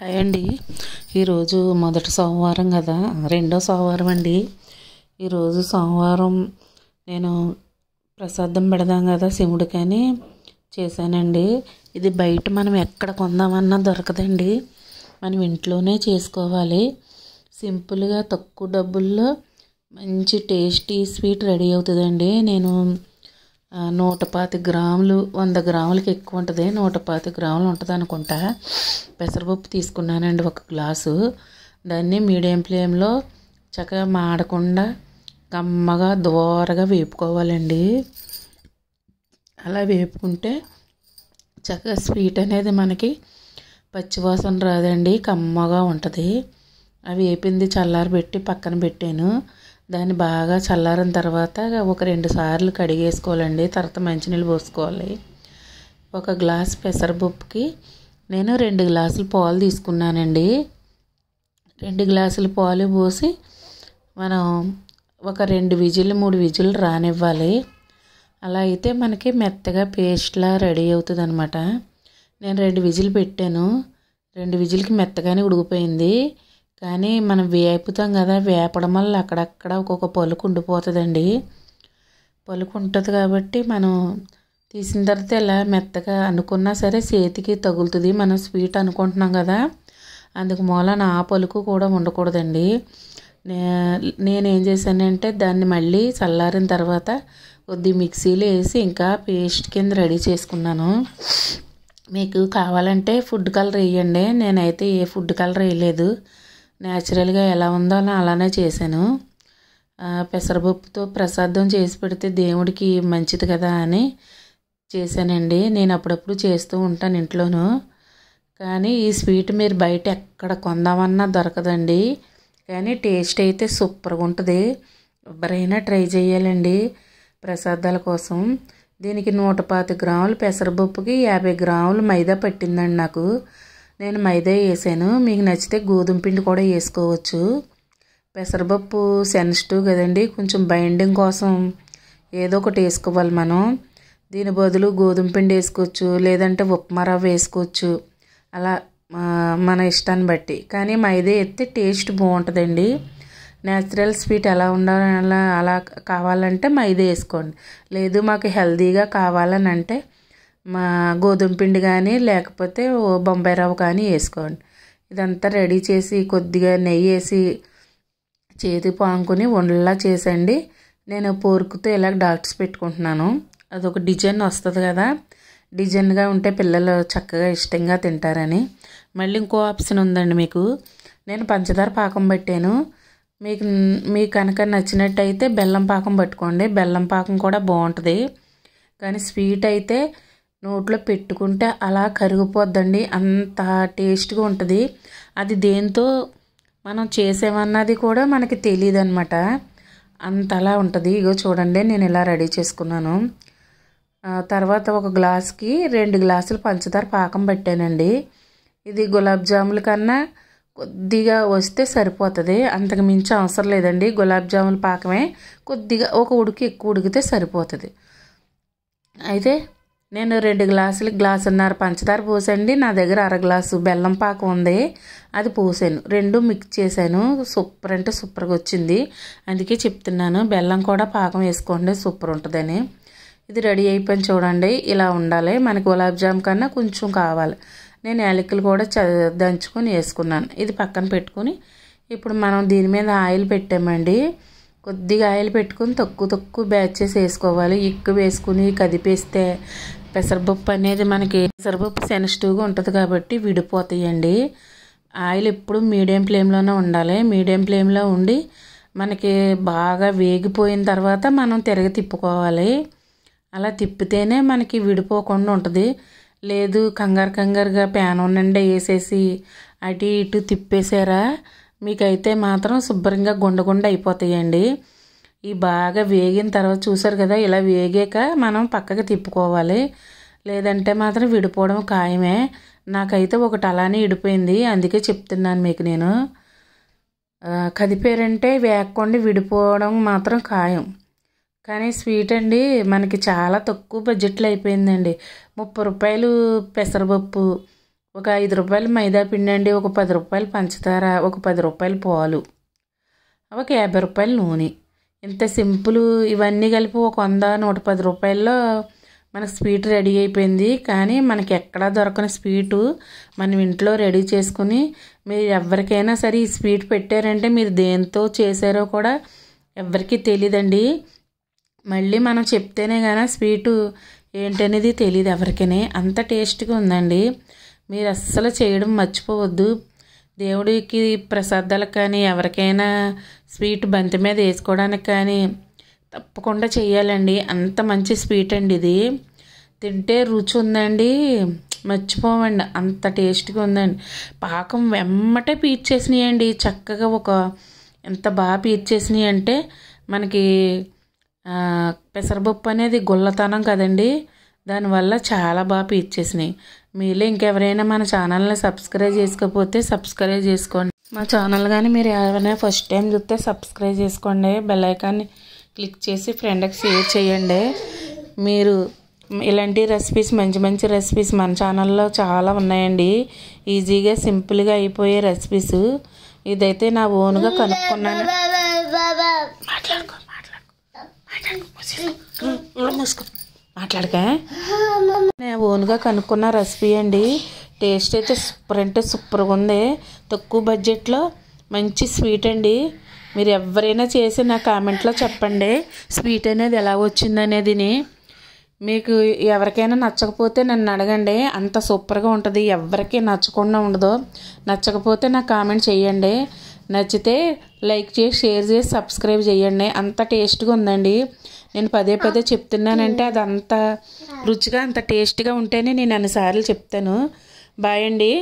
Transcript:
hi అండి ఈరోజు మొదటి సోమవారం కదా రెండో సోమవారం అండి ఈరోజు సోమవారం నేను ప్రసాదం పెడదాం కదా శివుడికని చేశానండి ఇది బయట మనం ఎక్కడ కొందామన్నా దొరకదండి మనం ఇంట్లోనే చేసుకోవాలి సింపుల్గా తక్కువ డబ్బుల్లో మంచి టేస్టీ స్వీట్ రెడీ అవుతుందండి నేను నూట పాతి గ్రాములు వంద గ్రాములకి ఎక్కువ ఉంటుంది నూట పాతి గ్రాములు ఉంటుంది అనుకుంటా పెసరపప్పు తీసుకున్నానండి ఒక గ్లాసు దాన్ని మీడియం ఫ్లేమ్లో చక్కగా మాడకుండా కమ్మగా దోరగా వేపుకోవాలండి అలా వేపుకుంటే చక్కగా స్వీట్ అనేది మనకి పచ్చివాసన రాదండి కమ్మగా ఉంటుంది అవి వేపింది చల్లారబెట్టి పక్కన పెట్టాను దాన్ని బాగా చల్లారిన తర్వాత ఒక రెండు సార్లు కడిగేసుకోవాలండి తర్వాత మంచినీళ్ళు పోసుకోవాలి ఒక గ్లాస్ పెసరపప్పుకి నేను రెండు గ్లాసులు పాలు తీసుకున్నానండి రెండు గ్లాసులు పాలు పోసి మనం ఒక రెండు విజిల్ మూడు విజులు రానివ్వాలి అలా అయితే మనకి మెత్తగా పేస్ట్లా రెడీ అవుతుంది అనమాట నేను రెండు విజిల్ పెట్టాను రెండు విజిల్కి మెత్తగానే ఉడికిపోయింది కానీ మనం వేపుతాం కదా వేపడం వల్ల అక్కడక్కడ ఒక్కొక్క పలుకు ఉండిపోతుందండి పలుకు ఉంటుంది కాబట్టి మనం తీసిన తర్వాత ఇలా మెత్తగా అనుకున్నా సరే చేతికి తగులుతుంది మనం స్వీట్ అనుకుంటున్నాం కదా అందుకు మూలన ఆ పలుకు కూడా ఉండకూడదండి నేనేం చేశానంటే దాన్ని మళ్ళీ చల్లారిన తర్వాత కొద్ది మిక్సీలో వేసి ఇంకా పేస్ట్ కింద రెడీ చేసుకున్నాను మీకు కావాలంటే ఫుడ్ కలర్ వేయండి నేనైతే ఏ ఫుడ్ కలర్ వేయలేదు న్యాచురల్గా ఎలా ఉందో అలా అలానే చేశాను పెసరపప్పుతో ప్రసాదం చేసి పెడితే దేవుడికి మంచిది కదా అని చేశానండి నేను అప్పుడప్పుడు చేస్తూ ఉంటాను ఇంట్లోనూ కానీ ఈ స్వీట్ మీరు బయట ఎక్కడ కొందామన్నా దొరకదండి కానీ టేస్ట్ అయితే సూపర్గా ఉంటుంది ఎవరైనా ట్రై చేయాలండి ప్రసాదాల కోసం దీనికి నూట పాతి గ్రాములు పెసరపప్పుకి యాభై గ్రాములు మైదా పట్టిందండి నాకు నేను మైదా వేసాను మీకు నచ్చితే గోధుమ పిండి కూడా వేసుకోవచ్చు పెసరపప్పు సెన్సిటివ్ కదండి కొంచెం బైండింగ్ కోసం ఏదో ఒకటి వేసుకోవాలి మనం దీని బదులు గోధుమ పిండి వేసుకోవచ్చు లేదంటే ఉప్మా రవ్వ వేసుకోవచ్చు అలా మన ఇష్టాన్ని బట్టి కానీ మైదా ఎత్తే టేస్ట్ బాగుంటుందండి న్యాచురల్ స్వీట్ ఎలా ఉండాలి అలా కావాలంటే మైదా వేసుకోండి లేదు మాకు హెల్దీగా కావాలని అంటే మా గోధుమ పిండి కానీ లేకపోతే బొంబాయి రవ్వ కానీ వేసుకోండి ఇదంతా రెడీ చేసి కొద్దిగా నెయ్యి వేసి చేతి పాంకుని ఉండలా చేసండి నేను పోర్కుతో ఇలా డాక్టర్స్ పెట్టుకుంటున్నాను అదొక డిజైన్ వస్తుంది కదా డిజైన్గా ఉంటే పిల్లలు చక్కగా ఇష్టంగా తింటారని మళ్ళీ ఇంకో ఆప్షన్ ఉందండి మీకు నేను పంచదార పాకం పెట్టాను మీకు మీకు కనుక నచ్చినట్టయితే బెల్లం పాకం పట్టుకోండి బెల్లం పాకం కూడా బాగుంటుంది కానీ స్వీట్ అయితే నోట్లో పెట్టుకుంటే అలా కరిగిపోద్దండి అంత టేస్ట్గా ఉంటుంది అది దేంతో మనం చేసేమన్నది కూడా మనకి తెలియదు అనమాట అంతలా ఉంటుంది ఇగో చూడండి నేను ఇలా రెడీ చేసుకున్నాను తర్వాత ఒక గ్లాస్కి రెండు గ్లాసులు పంచదార పాకం పెట్టానండి ఇది గులాబ్ జాముల కన్నా కొద్దిగా వస్తే సరిపోతుంది అంతకు మించి అవసరం లేదండి గులాబ్ జాముల పాకమే కొద్దిగా ఒక ఉడికి ఎక్కువ ఉడికితే సరిపోతుంది అయితే నేను రెండు గ్లాసులు గ్లాసున్నర పంచదార పోసండి నా దగ్గర అర గ్లాసు బెల్లం పాకం ఉంది అది పోసాను రెండు మిక్స్ చేశాను సూపర్ అంటే సూపర్గా వచ్చింది అందుకే చెప్తున్నాను బెల్లం కూడా పాకం వేసుకోండి సూపర్ ఉంటుందని ఇది రెడీ అయిపోయింది చూడండి ఇలా ఉండాలి మనకి గులాబ్ జామ్ కన్నా కొంచెం కావాలి నేను యాలకులు కూడా దంచుకొని వేసుకున్నాను ఇది పక్కన పెట్టుకుని ఇప్పుడు మనం దీని మీద ఆయిల్ పెట్టామండి కొద్దిగా ఆయిల్ పెట్టుకుని తక్కువ తక్కువ బ్యాచెస్ వేసుకోవాలి ఎక్కువ వేసుకుని కదిపేస్తే పెసరపప్పు అనేది మనకి పెసరపప్పు సెన్సిటివ్గా ఉంటుంది కాబట్టి విడిపోతాయండి ఆయిల్ ఎప్పుడు మీడియం ఫ్లేమ్లోనే ఉండాలి మీడియం ఫ్లేమ్లో ఉండి మనకి బాగా వేగిపోయిన తర్వాత మనం తిరగ తిప్పుకోవాలి అలా తిప్పితేనే మనకి విడిపోకుండా ఉంటుంది లేదు కంగారు కంగారుగా ప్యాన్ ఉండండి వేసేసి అటు ఇటు తిప్పేసారా మీకైతే మాత్రం శుభ్రంగా గుండగుండ అయిపోతాయండి ఈ బాగా వేగిన తర్వాత చూసారు కదా ఇలా వేగాక మనం పక్కకి తిప్పుకోవాలి లేదంటే మాత్రం విడిపోవడం ఖాయమే నాకైతే ఒకటి అలానే విడిపోయింది అందుకే చెప్తున్నాను మీకు నేను కదిపేరంటే వేగకుండా విడిపోవడం మాత్రం ఖాయం కానీ స్వీట్ అండి మనకి చాలా తక్కువ బడ్జెట్లో అయిపోయిందండి ముప్పై రూపాయలు పెసరపప్పు ఒక ఐదు రూపాయలు మైదా పిండి అండి ఒక పది రూపాయలు పంచదార ఒక పది రూపాయలు పాలు ఒక యాభై రూపాయలు నూనె ఇంత సింపుల్ ఇవన్నీ కలిపి ఒక వంద నూట పది రూపాయల్లో మనకు స్వీట్ రెడీ అయిపోయింది కానీ మనకి ఎక్కడా దొరకని స్వీటు మనం ఇంట్లో రెడీ చేసుకుని మీరు ఎవరికైనా సరే ఈ స్వీట్ పెట్టారంటే మీరు దేంతో చేశారో కూడా ఎవరికీ తెలియదండి మళ్ళీ మనం చెప్తేనే కానీ స్వీటు ఏంటనేది తెలియదు ఎవరికైనా అంత టేస్ట్గా ఉందండి మీరు అస్సలు చేయడం మర్చిపోవద్దు దేవుడికి ప్రసాదాలకు కానీ ఎవరికైనా స్వీట్ బంతి మీద వేసుకోవడానికి కానీ తప్పకుండా చేయాలండి అంత మంచి స్వీట్ అండి ఇది తింటే రుచి ఉందండి మర్చిపోవండి అంత టేస్ట్గా ఉందండి పాకం వెమ్మటే పీర్చేసినాయండి చక్కగా ఒక ఎంత బాగా పీర్చేసినాయి అంటే మనకి పెసరపప్పు అనేది గుల్లతనం కదండి దానివల్ల చాలా బాగా పీర్చేసినాయి మీలో ఇంకెవరైనా మన ఛానల్ని సబ్స్క్రైబ్ చేసుకోకపోతే సబ్స్క్రైబ్ చేసుకోండి మా ఛానల్ కానీ మీరు ఎవరైనా ఫస్ట్ టైం చూస్తే సబ్స్క్రైబ్ చేసుకోండి బెల్లైకాన్ని క్లిక్ చేసి ఫ్రెండ్కి షేర్ చేయండి మీరు ఇలాంటి రెసిపీస్ మంచి మంచి రెసిపీస్ మన ఛానల్లో చాలా ఉన్నాయండి ఈజీగా సింపుల్గా అయిపోయే రెసిపీస్ ఇదైతే నా ఓన్గా కనుక్కున్నాను మాట్లాడుకో మాట్లాడుకో మాట్లాడుకో మాట్లాడక నేను ఓన్గా కనుక్కున్న రెసిపీ అండి టేస్ట్ అయితే సూపర్ అంటే సూపర్గా ఉంది తక్కువ బడ్జెట్లో మంచి స్వీట్ అండి మీరు ఎవరైనా చేసి నా కామెంట్లో చెప్పండి స్వీట్ అనేది ఎలా వచ్చింది అనేదిని మీకు ఎవరికైనా నచ్చకపోతే నన్ను అడగండి అంత సూపర్గా ఉంటుంది ఎవరికి నచ్చకుండా ఉండదు నచ్చకపోతే నా కామెంట్ చేయండి నచ్చితే లైక్ చేసి షేర్ చేసి సబ్స్క్రైబ్ చేయండి అంత టేస్ట్గా ఉందండి నేను పదే పదే చెప్తున్నానంటే అది అంత రుచిగా అంత టేస్ట్గా ఉంటేనే నేను అన్నిసార్లు చెప్తాను బాయ్ అండి